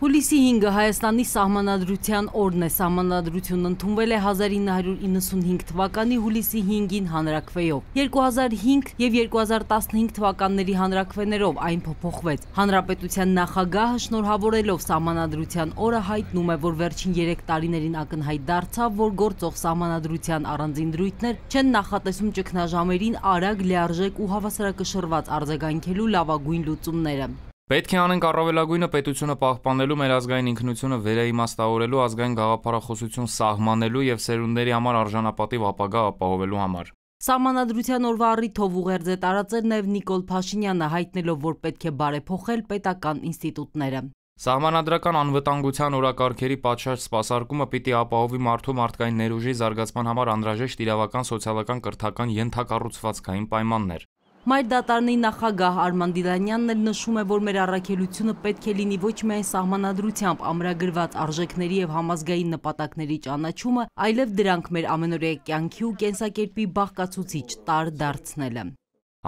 Հուլիսի 5-ը Հայաստանի սահմանադրության օրն է։ Սահմանադրությունն ընդունվել է 1995 թվականի հուլիսի 5-ին հանրակվեով։ 2005 եւ 2015 թվականների հանրակվեներով այն փոփոխվեց։ Հանրապետության նախագահը շնորհավորելով սահմանադրության օրը հայտնում է, որ վերջին 3 տարիներին ակնհայտ դարձավ, որ գործող սահմանադրության առանձին դրույթներ չեն նախատեսում ճգնաժամերին արագ, լիարժեք ու հավասարակշռված արձագանքելու լավագույն լուծումները։ Պետք է անենք առավելագույնը պետությունը պահպանելու մեր ազգային ինքնությունը վերաիմաստավորելու ազգային գաղափարախոսություն սահմանելու եւ սերունդների համար արժանապատիվ ապագա ապահովելու համար։ Սահմանադրության օրվա առիթով ուղերձ է տարածել նաև Նիկոլ Փաշինյանը հայտնելով, որ պետք է բարեփոխել պետական ինստիտուտները։ Սահմանադրական անվտանգության օրակարգերի պատշաճ սպասարկումը պիտի ապահովի մարդու մարդկային ներուժի զարգացման համար անհրաժեշտ իրավական, սոցիալական, կրթական, ենթակառուցվածքային պայմաններ։ Մայր դատարանի նախագահ Արման Դիլանյանն էլ նշում է, որ մեր առաքելությունը պետք է լինի ոչ միայն սահմանադրությամբ ամրագրված արժեքների եւ համազգային նպատակների ճանաչումը, այլև դրանք մեր ամենօրյա կյանքի ու կենսակերպի բաղկացուցիչ տար դարձնելը։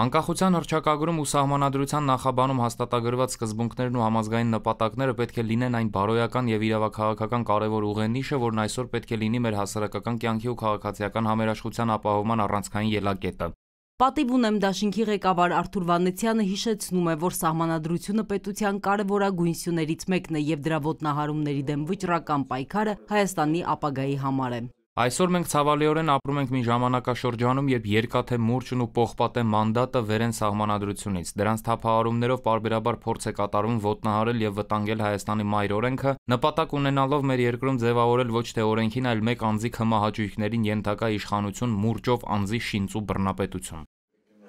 Անկախության հռչակագրում ու սահմանադրության նախաբանում հաստատագրված սկզբունքներն ու համազգային նպատակները պետք է լինեն այն բարոյական եւ իրավաքաղաքական կարևոր ուղենիշը, որն այսօր պետք է լինի մեր հասարակական կյանքի ու քաղաքացիական համերաշխության ապահովման առանցքային ելակետը։ Պատիվ ունեմ դաշինքի ղեկավար Արթուր Վանեցյանը հիշեցնում է, որ սահմանադրությունը պետության կարևորագույն սյուներից մեկն է եւ դրա ոտնահարումների դեմ վճռական պայքարը Հայաստանի ապագայի համար է։ Այսօր մենք ցավալիորեն ապրում ենք մի ժամանակաշրջանում, երբ երկաթե մուրճն ու պողպատե մանդատը վեր են սահմանադրությունից։ Դրանց թափահարումներով պարբերաբար փորձ է կատարվում ոտնահարել եւ վտանգել Հայաստանի մայր օրենքը, նպատակ ունենալով մեր երկրում ձևավորել ոչ թե օրենքին, այլ մեկ անձի քմահաճույքներին ենթակա իշխանություն՝ մուրճով անձի շինծ ու բռնապետություն։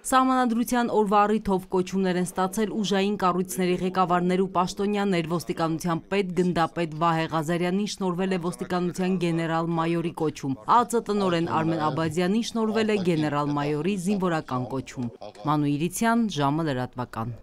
Սամանադրության օրվա առիթով կոչումներ են ստացել ուժային կառույցների ղեկավարներ ու պաշտոնյաներ ոստիկանության պետ գնդապետ Վահե Ղազարյանին շնորվել է ոստիկանության գեներալ մայորի կոչում։ ԱԱԾ տնօրեն Արմեն Աբադյանին շնորվել է գեներալ մայորի զինվորական կոչում։ Մանուիրիցյան, ժամը լրատվական։